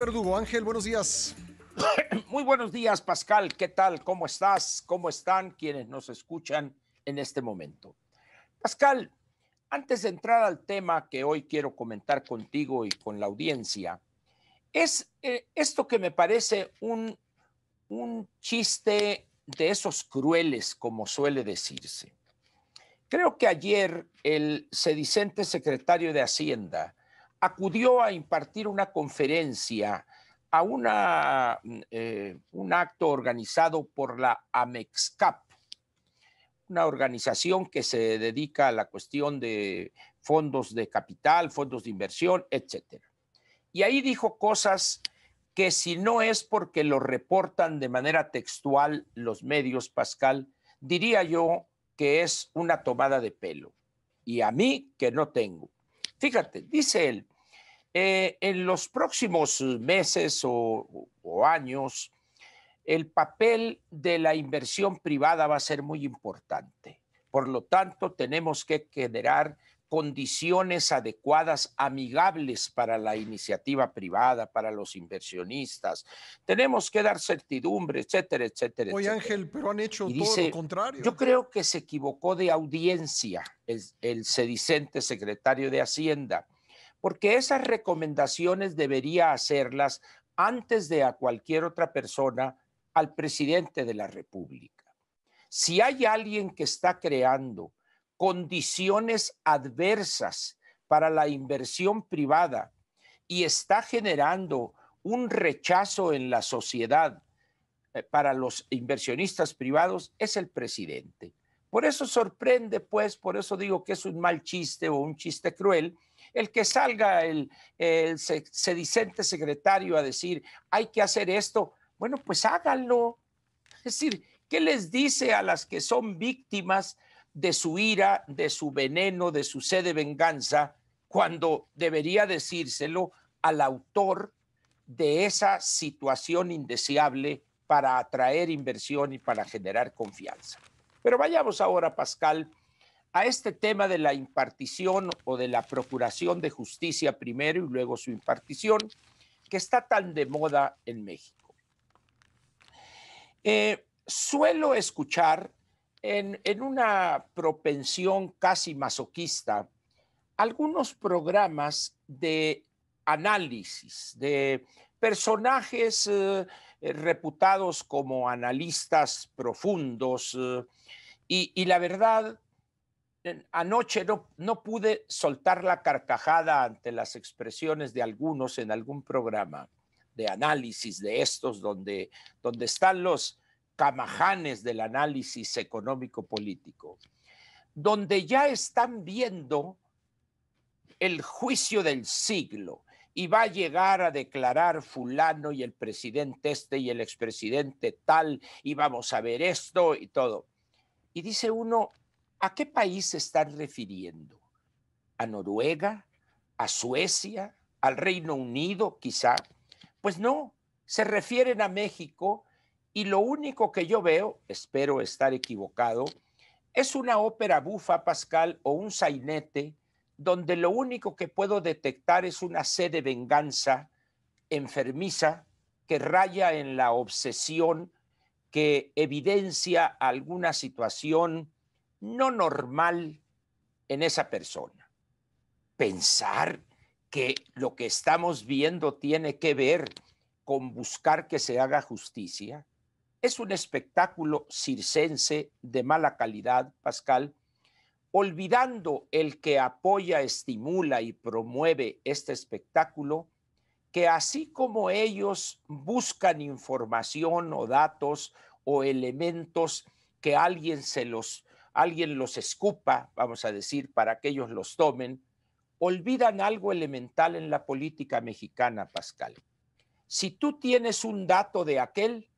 Verdugo, Ángel, buenos días. Muy buenos días, Pascal. ¿Qué tal? ¿Cómo estás? ¿Cómo están quienes nos escuchan en este momento? Pascal, antes de entrar al tema que hoy quiero comentar contigo y con la audiencia, es eh, esto que me parece un, un chiste de esos crueles, como suele decirse. Creo que ayer el sedicente secretario de Hacienda acudió a impartir una conferencia a una, eh, un acto organizado por la AMEXCAP, una organización que se dedica a la cuestión de fondos de capital, fondos de inversión, etc. Y ahí dijo cosas que si no es porque lo reportan de manera textual los medios, Pascal, diría yo que es una tomada de pelo. Y a mí que no tengo. Fíjate, dice él, eh, en los próximos meses o años, el papel de la inversión privada va a ser muy importante. Por lo tanto, tenemos que generar condiciones adecuadas, amigables para la iniciativa privada, para los inversionistas. Tenemos que dar certidumbre, etcétera, etcétera. Oye, Ángel, pero han hecho todo lo contrario. Yo creo que se equivocó de audiencia el, el sedicente secretario de Hacienda, porque esas recomendaciones debería hacerlas antes de a cualquier otra persona al presidente de la República. Si hay alguien que está creando condiciones adversas para la inversión privada y está generando un rechazo en la sociedad eh, para los inversionistas privados es el presidente. Por eso sorprende, pues, por eso digo que es un mal chiste o un chiste cruel, el que salga el, sedicente secretario a decir, hay que hacer esto. Bueno, pues háganlo. Es decir, ¿qué les dice a las que son víctimas de su ira, de su veneno, de su sed de venganza, cuando debería decírselo al autor de esa situación indeseable para atraer inversión y para generar confianza. Pero vayamos ahora, Pascal, a este tema de la impartición o de la procuración de justicia primero y luego su impartición, que está tan de moda en México. Eh, suelo escuchar en, una propensión casi masoquista, algunos programas de análisis, de personajes eh, eh, reputados como analistas profundos. Eh, y, y, la verdad, anoche no, no pude soltar la carcajada ante las expresiones de algunos en algún programa de análisis de estos, donde, donde están los camajanes del análisis económico-político, donde ya están viendo el juicio del siglo y va a llegar a declarar fulano y el presidente este y el expresidente tal y vamos a ver esto y todo. Y dice uno, ¿a qué país se están refiriendo? ¿A Noruega? ¿A Suecia? ¿Al Reino Unido quizá? Pues no, se refieren a México y lo único que yo veo, espero estar equivocado, es una ópera bufa, Pascal, o un sainete, donde lo único que puedo detectar es una sed de venganza enfermiza que raya en la obsesión, que evidencia alguna situación no normal en esa persona. Pensar que lo que estamos viendo tiene que ver con buscar que se haga justicia, es un espectáculo circense de mala calidad, Pascal, olvidando el que apoya, estimula y promueve este espectáculo, que así como ellos buscan información o datos o elementos que alguien se los alguien los escupa, vamos a decir, para que ellos los tomen, olvidan algo elemental en la política mexicana, Pascal. Si tú tienes un dato de aquel,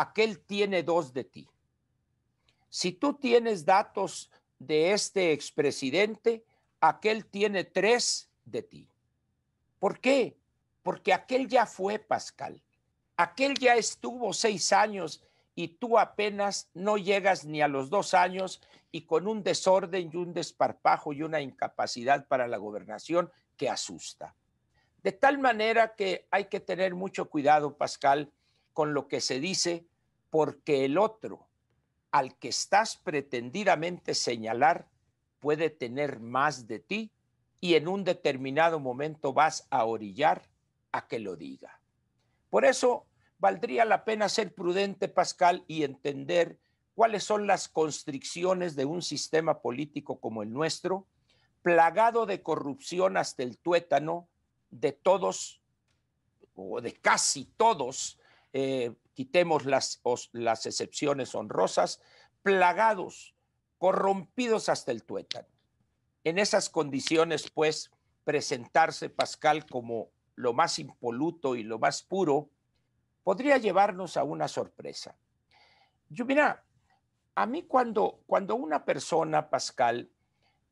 aquel tiene dos de ti. Si tú tienes datos de este expresidente, aquel tiene tres de ti. ¿Por qué? Porque aquel ya fue, Pascal. Aquel ya estuvo seis años y tú apenas no llegas ni a los dos años y con un desorden y un desparpajo y una incapacidad para la gobernación que asusta. De tal manera que hay que tener mucho cuidado, Pascal, con lo que se dice porque el otro, al que estás pretendidamente señalar, puede tener más de ti y en un determinado momento vas a orillar a que lo diga. Por eso valdría la pena ser prudente, Pascal, y entender cuáles son las constricciones de un sistema político como el nuestro, plagado de corrupción hasta el tuétano de todos o de casi todos eh, quitemos las, las excepciones honrosas, plagados, corrompidos hasta el tuétano. En esas condiciones, pues, presentarse Pascal como lo más impoluto y lo más puro, podría llevarnos a una sorpresa. Yo, mira, a mí cuando, cuando una persona, Pascal,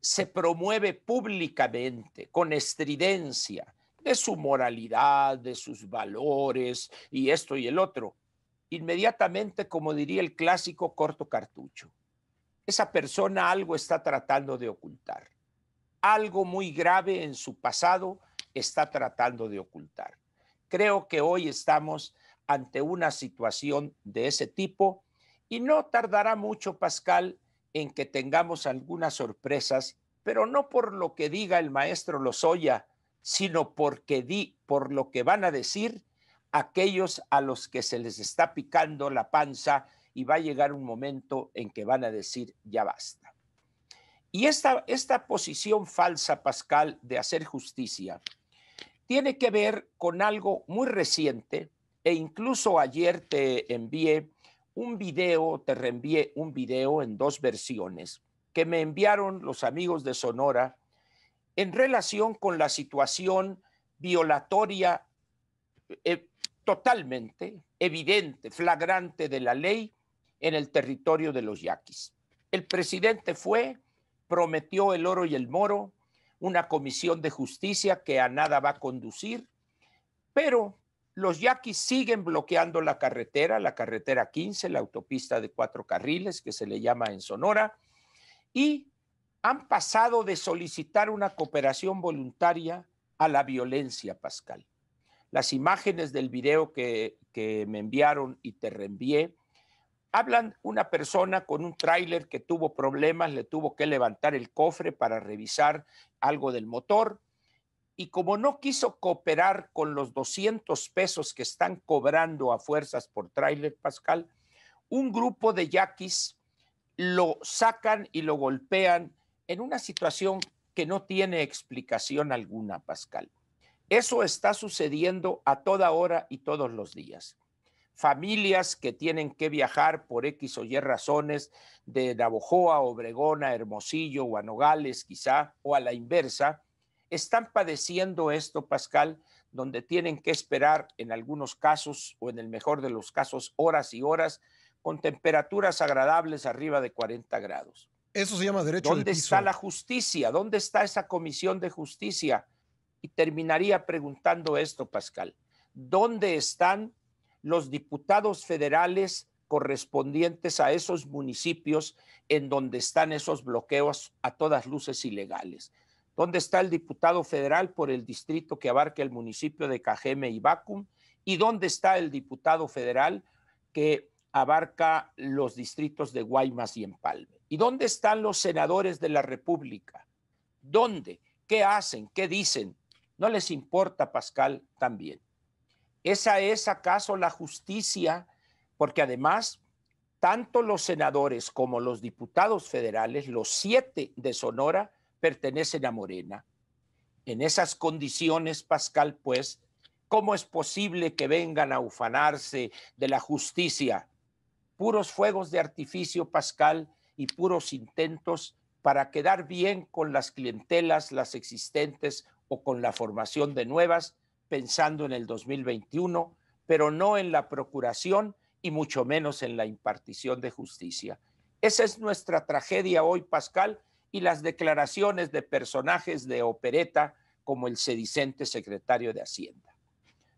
se promueve públicamente, con estridencia, de su moralidad, de sus valores y esto y el otro, inmediatamente, como diría el clásico, corto cartucho. Esa persona algo está tratando de ocultar. Algo muy grave en su pasado está tratando de ocultar. Creo que hoy estamos ante una situación de ese tipo y no tardará mucho, Pascal, en que tengamos algunas sorpresas, pero no por lo que diga el maestro Lozoya, sino porque di, por lo que van a decir aquellos a los que se les está picando la panza y va a llegar un momento en que van a decir, ya basta. Y esta, esta posición falsa, Pascal, de hacer justicia, tiene que ver con algo muy reciente e incluso ayer te envié un video, te reenvié un video en dos versiones que me enviaron los amigos de Sonora en relación con la situación violatoria eh, totalmente evidente, flagrante de la ley en el territorio de los yaquis. El presidente fue, prometió el oro y el moro, una comisión de justicia que a nada va a conducir, pero los yaquis siguen bloqueando la carretera, la carretera 15, la autopista de cuatro carriles que se le llama en Sonora, y han pasado de solicitar una cooperación voluntaria a la violencia, Pascal las imágenes del video que, me enviaron y te reenvié, hablan una persona con un tráiler que tuvo problemas, le tuvo que levantar el cofre para revisar algo del motor y como no quiso cooperar con los 200 pesos que están cobrando a fuerzas por tráiler, Pascal, un grupo de yaquis lo sacan y lo golpean en una situación que no tiene explicación alguna, Pascal. Eso está sucediendo a toda hora y todos los días. Familias que tienen que viajar por X o Y razones de Navojoa, Obregón, Hermosillo o a quizá, o a la inversa, están padeciendo esto, Pascal, donde tienen que esperar en algunos casos o en el mejor de los casos horas y horas con temperaturas agradables arriba de 40 grados. Eso se llama derecho. ¿Dónde de piso? está la justicia? ¿Dónde está esa comisión de justicia? Y terminaría preguntando esto, Pascal. ¿Dónde están los diputados federales correspondientes a esos municipios en donde están esos bloqueos a todas luces ilegales? ¿Dónde está el diputado federal por el distrito que abarca el municipio de Cajeme y Bacum? ¿Y dónde está el diputado federal que abarca los distritos de Guaymas y Empalme? ¿Y dónde están los senadores de la República? ¿Dónde? ¿Qué hacen? ¿Qué dicen? No les importa, Pascal, también. ¿Esa es acaso la justicia? Porque además, tanto los senadores como los diputados federales, los siete de Sonora, pertenecen a Morena. En esas condiciones, Pascal, pues, ¿cómo es posible que vengan a ufanarse de la justicia? Puros fuegos de artificio, Pascal, y puros intentos para quedar bien con las clientelas, las existentes o con la formación de nuevas, pensando en el 2021, pero no en la procuración y mucho menos en la impartición de justicia. Esa es nuestra tragedia hoy, Pascal, y las declaraciones de personajes de opereta como el sedicente secretario de Hacienda.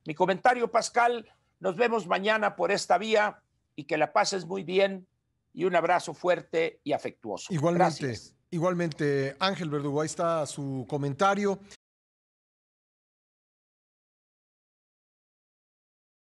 Mi comentario, Pascal, nos vemos mañana por esta vía y que la pases muy bien y un abrazo fuerte y afectuoso. Igualmente, igualmente, Ángel Verdugo, ahí está su comentario.